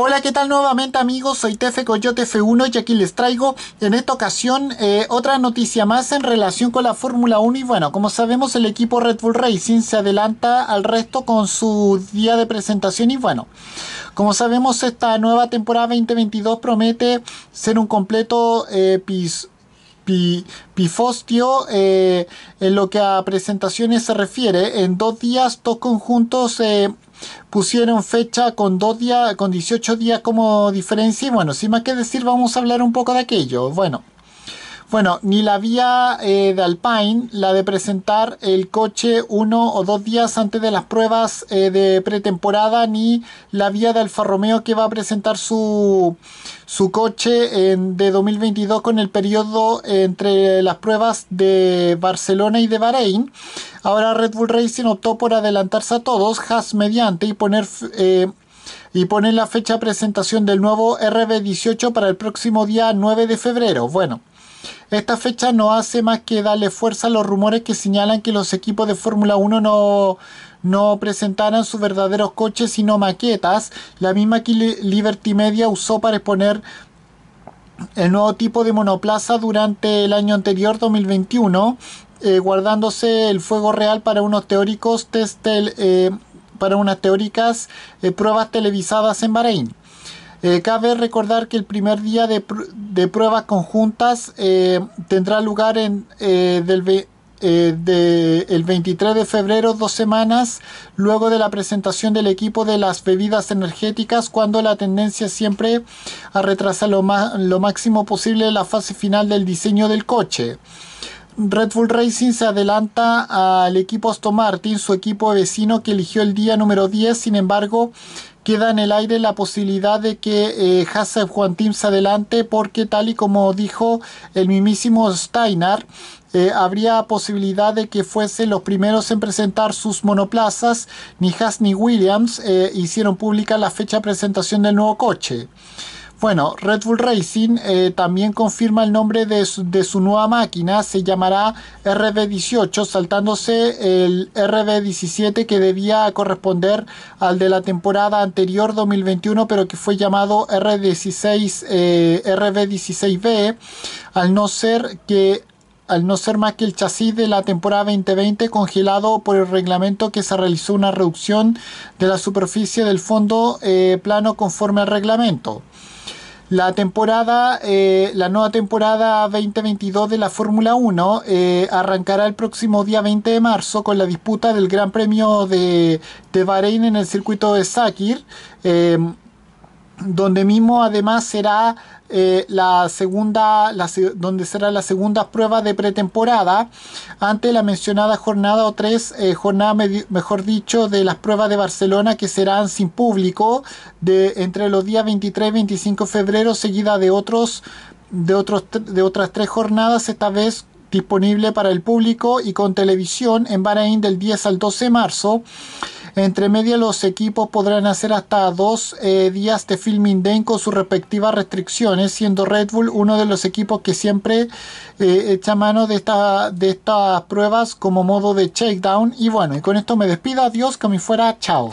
Hola, ¿qué tal nuevamente amigos? Soy Tefe Coyote F1 y aquí les traigo en esta ocasión eh, otra noticia más en relación con la Fórmula 1 y bueno, como sabemos el equipo Red Bull Racing se adelanta al resto con su día de presentación y bueno, como sabemos esta nueva temporada 2022 promete ser un completo eh, pifostio eh, en lo que a presentaciones se refiere. En dos días, dos conjuntos pusieron fecha con dos días, con 18 días como diferencia. Y bueno, sin más que decir, vamos a hablar un poco de aquello. Bueno. Bueno, ni la vía eh, de Alpine, la de presentar el coche uno o dos días antes de las pruebas eh, de pretemporada, ni la vía de Alfa Romeo que va a presentar su, coche en, de 2022 con el periodo entre las pruebas de Barcelona y de Bahrein. Ahora Red Bull Racing optó por adelantarse a todos, ...has mediante, y poner, eh, y poner la fecha de presentación del nuevo RB18 para el próximo día 9 de febrero. Bueno. Esta fecha no hace más que darle fuerza a los rumores que señalan que los equipos de Fórmula 1 no, no presentaran sus verdaderos coches sino maquetas, la misma que Liberty Media usó para exponer el nuevo tipo de monoplaza durante el año anterior 2021 eh, guardándose el fuego real para unos teóricos test eh, para unas teóricas eh, pruebas televisadas en Bahrein. cabe recordar que el primer día de, pruebas conjuntas tendrá lugar el 23 de febrero, dos semanas luego de la presentación del equipo de las bebidas energéticas, cuando la tendencia siempre a retrasar lo, lo máximo posible la fase final del diseño del coche. Red Bull Racing se adelanta al equipo Aston Martin, su equipo vecino que eligió el día número 10. Sin embargo, queda en el aire la posibilidad de que eh, Juan Team se adelante porque tal y como dijo el mismísimo Steinar, eh, habría posibilidad de que fuesen los primeros en presentar sus monoplazas. Ni Haas ni Williams eh, hicieron pública la fecha de presentación del nuevo coche. Bueno, Red Bull Racing eh, también confirma el nombre de su, nueva máquina, se llamará RB18, saltándose el RB17 que debía corresponder al de la temporada anterior 2021, pero que fue llamado R16, eh, RB16B, al no ser que al no ser más que el chasis de la temporada 2020 congelado por el reglamento que se realizó una reducción de la superficie del fondo eh, plano conforme al reglamento. La temporada, eh, la nueva temporada 2022 de la Fórmula 1 eh, arrancará el próximo día 20 de marzo con la disputa del Gran Premio de, Bahrein en el circuito de Sakir, eh, donde mismo además será eh, la segunda, la, donde será la segunda prueba de pretemporada ante la mencionada jornada o tres jornadas, eh, jornada mejor dicho de las pruebas de Barcelona que serán sin público de entre los días 23 y 25 de febrero seguida de otros de otros de otras tres jornadas esta vez disponible para el público y con televisión en Bahrein del 10 al 12 de marzo entre media los equipos podrán hacer hasta dos eh, días de filming day con sus respectivas restricciones, siendo Red Bull uno de los equipos que siempre eh, echa mano de, esta, de estas pruebas como modo de shakedown. Y bueno, y con esto me despido, adiós, que me fuera, chao.